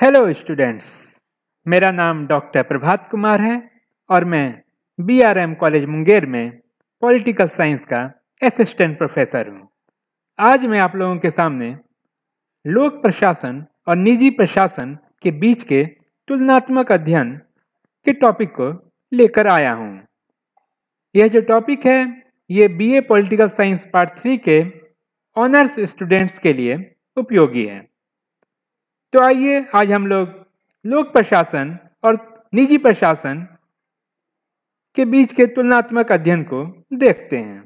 Hello students मेरा नाम doctor प्रभात कुमार है और मैं बीआरएम कॉलेज मुंगेर में पॉलिटिकल साइंस का असिस्टेंट प्रोफेसर हूँ आज मैं आप लोगों के सामने लोक प्रशासन और निजी प्रशासन के बीच के तुलनात्मक अध्ययन के टॉपिक को लेकर आया हूँ यह जो टॉपिक है ये BA political science part three के ऑनर्स स्टूडेंट्स के लिए उपयोगी है तो आइए आज हम लोग लोक प्रशासन और निजी प्रशासन के बीच के तुलनात्मक अध्ययन को देखते हैं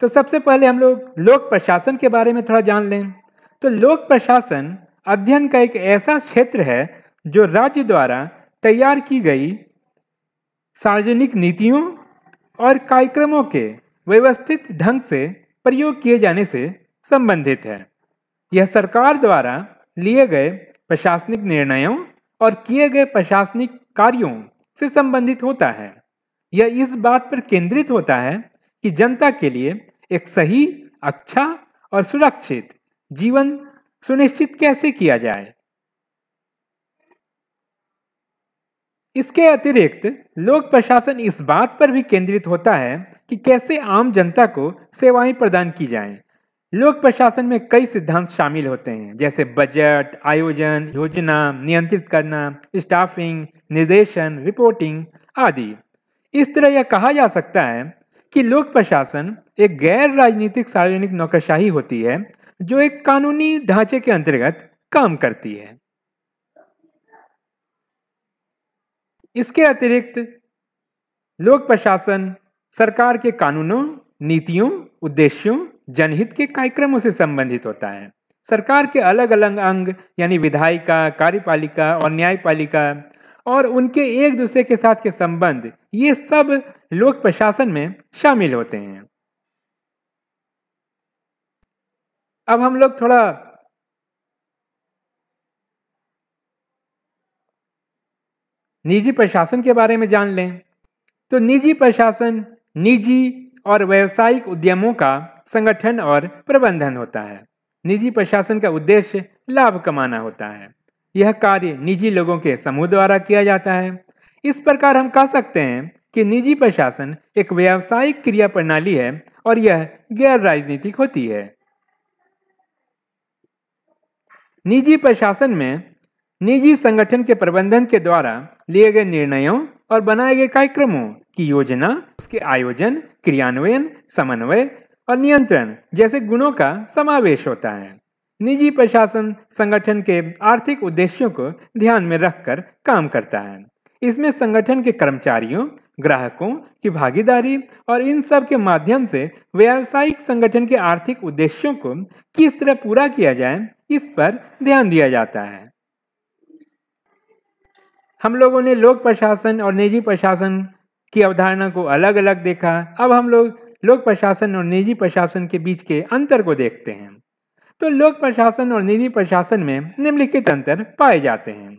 तो सबसे पहले हम लोग लोक प्रशासन के बारे में थोड़ा जान लें तो लोक प्रशासन अध्ययन का एक ऐसा क्षेत्र है जो राज्य द्वारा तैयार की गई सार्वजनिक नीतियों और कार्यक्रमों के व्यवस्थित ढंग से प्रयोग किए जाने से संबंधित है यह सरकार द्वारा लिए गए प्रशासनिक निर्णयों और किए गए प्रशासनिक कार्यों से संबंधित होता है यह इस बात पर केंद्रित होता है कि जनता के लिए एक सही अच्छा और सुरक्षित जीवन सुनिश्चित कैसे किया जाए इसके अतिरिक्त लोक प्रशासन इस बात पर भी केंद्रित होता है कि कैसे आम जनता को सेवाएं प्रदान की जाएं। लोक प्रशासन में कई सिद्धांत शामिल होते हैं जैसे बजट आयोजन योजना नियंत्रित करना स्टाफिंग निर्देशन रिपोर्टिंग आदि इस तरह यह कहा जा सकता है कि लोक प्रशासन एक गैर राजनीतिक सार्वजनिक नौकरशाही होती है जो एक कानूनी ढांचे के अंतर्गत काम करती है इसके अतिरिक्त लोक प्रशासन सरकार के कानूनों नीतियों उद्देश्यों जनहित के कार्यक्रमों से संबंधित होता है सरकार के अलग अलग अंग यानी विधायिका कार्यपालिका और न्यायपालिका और उनके एक दूसरे के साथ के संबंध ये सब लोक प्रशासन में शामिल होते हैं अब हम लोग थोड़ा निजी प्रशासन के बारे में जान लें तो निजी प्रशासन निजी और व्यावसायिक उद्यमों का संगठन और प्रबंधन होता है निजी प्रशासन का उद्देश्य लाभ कमाना होता है यह कार्य निजी लोगों के समूह द्वारा किया जाता है इस प्रकार हम कह सकते हैं कि निजी प्रशासन एक व्यावसायिक क्रिया प्रणाली है और यह गैर राजनीतिक होती है निजी प्रशासन में निजी संगठन के प्रबंधन के द्वारा लिए गए निर्णयों और बनाए गए कार्यक्रमों की योजना उसके आयोजन क्रियान्वयन समन्वय और नियंत्रण जैसे गुणों का समावेश होता है निजी प्रशासन संगठन के आर्थिक उद्देश्यों को ध्यान में रखकर काम करता है इसमें संगठन के कर्मचारियों ग्राहकों की भागीदारी और इन सब के माध्यम से व्यावसायिक संगठन के आर्थिक उद्देश्यों को किस तरह पूरा किया जाए इस पर ध्यान दिया जाता है हम लोगों ने लोक प्रशासन और निजी प्रशासन की अवधारणा को अलग अलग देखा अब हम लोग लोक प्रशासन और निजी प्रशासन के बीच के अंतर को देखते हैं तो लोक प्रशासन और निजी प्रशासन में निम्नलिखित अंतर पाए जाते हैं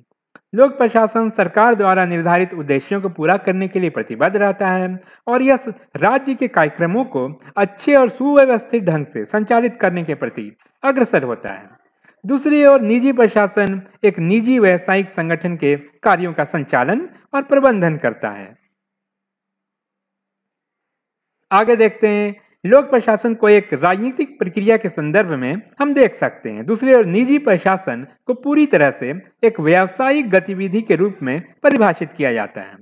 लोक प्रशासन सरकार द्वारा निर्धारित उद्देश्यों को पूरा करने के लिए प्रतिबद्ध रहता है और यह राज्य के कार्यक्रमों को अच्छे और सुव्यवस्थित ढंग से संचालित करने के प्रति अग्रसर होता है दूसरी ओर निजी प्रशासन एक निजी व्यावसायिक संगठन के कार्यों का संचालन और प्रबंधन करता है आगे देखते हैं लोक प्रशासन को एक राजनीतिक प्रक्रिया के संदर्भ में हम देख सकते हैं दूसरी ओर निजी प्रशासन को पूरी तरह से एक व्यावसायिक गतिविधि के रूप में परिभाषित किया जाता है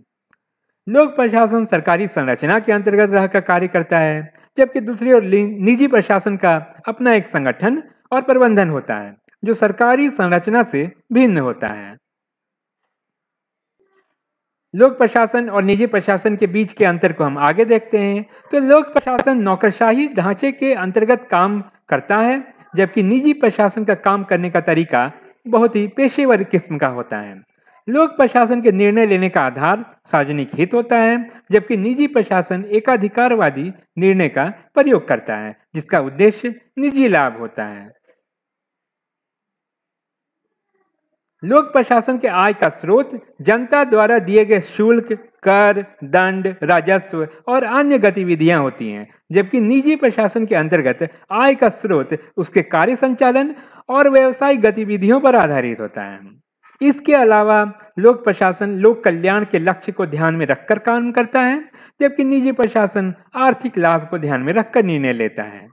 लोक प्रशासन सरकारी संरचना के अंतर्गत रहकर कार्य करता है जबकि दूसरी ओर निजी प्रशासन का अपना एक संगठन और प्रबंधन होता है जो सरकारी संरचना से भिन्न होता है लोक प्रशासन और निजी प्रशासन के बीच के अंतर को हम आगे देखते हैं तो लोक प्रशासन नौकरशाही ढांचे के अंतर्गत काम करता है जबकि निजी प्रशासन का काम करने का तरीका बहुत ही पेशेवर किस्म का होता है लोक प्रशासन के निर्णय लेने का आधार सार्वजनिक हित होता है जबकि निजी प्रशासन एकाधिकारवादी निर्णय का प्रयोग करता है जिसका उद्देश्य निजी लाभ होता है लोक प्रशासन के आय का स्रोत जनता द्वारा दिए गए शुल्क कर दंड राजस्व और अन्य गतिविधियां होती हैं जबकि निजी प्रशासन के अंतर्गत आय का स्रोत उसके कार्य संचालन और व्यवसायिक गतिविधियों पर आधारित होता है इसके अलावा लोक प्रशासन लोक कल्याण के लक्ष्य को ध्यान में रखकर काम करता है जबकि निजी प्रशासन आर्थिक लाभ को ध्यान में रखकर निर्णय लेता है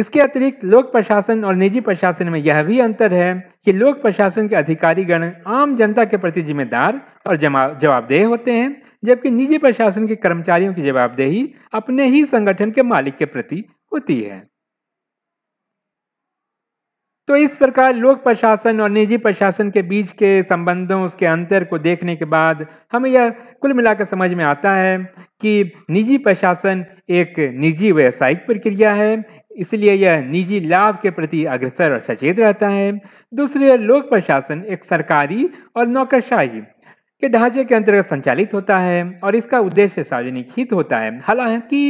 इसके अतिरिक्त लोक प्रशासन और निजी प्रशासन में यह भी अंतर है कि लोक प्रशासन के अधिकारीगण आम जनता के प्रति जिम्मेदार और जवाबदेह होते हैं जबकि निजी प्रशासन के कर्मचारियों की जवाबदेही अपने ही संगठन के मालिक के प्रति होती है तो इस प्रकार लोक प्रशासन और निजी प्रशासन के बीच के संबंधों उसके अंतर को देखने के बाद हमें यह कुल मिलाकर समझ में आता है कि निजी प्रशासन एक निजी व्यावसायिक प्रक्रिया है इसलिए यह निजी लाभ के प्रति अग्रसर और सचेत रहता है ओर लोक प्रशासन एक सरकारी और नौकरशाही के ढांचे के अंतर्गत संचालित होता है और इसका उद्देश्य सार्वजनिक हित होता है हालांकि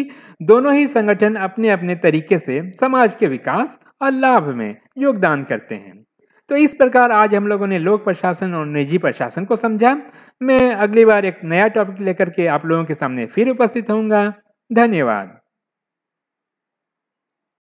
दोनों ही संगठन अपने अपने तरीके से समाज के विकास और लाभ में योगदान करते हैं तो इस प्रकार आज हम लोगों ने लोक प्रशासन और निजी प्रशासन को समझा मैं अगली बार एक नया टॉपिक लेकर के आप लोगों के सामने फिर उपस्थित होऊंगा धन्यवाद